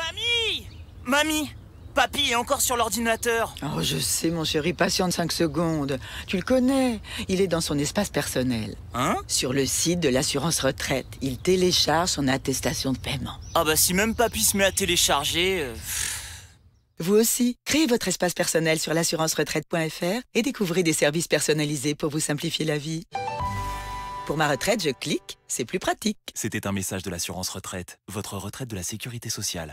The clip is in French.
Mamie Mamie Papy est encore sur l'ordinateur. Oh, je sais, mon chéri, patiente 5 secondes. Tu le connais, il est dans son espace personnel. Hein Sur le site de l'assurance retraite, il télécharge son attestation de paiement. Ah bah si même papy se met à télécharger... Euh, vous aussi, créez votre espace personnel sur l'assurance-retraite.fr et découvrez des services personnalisés pour vous simplifier la vie. Pour ma retraite, je clique, c'est plus pratique. C'était un message de l'assurance retraite, votre retraite de la sécurité sociale.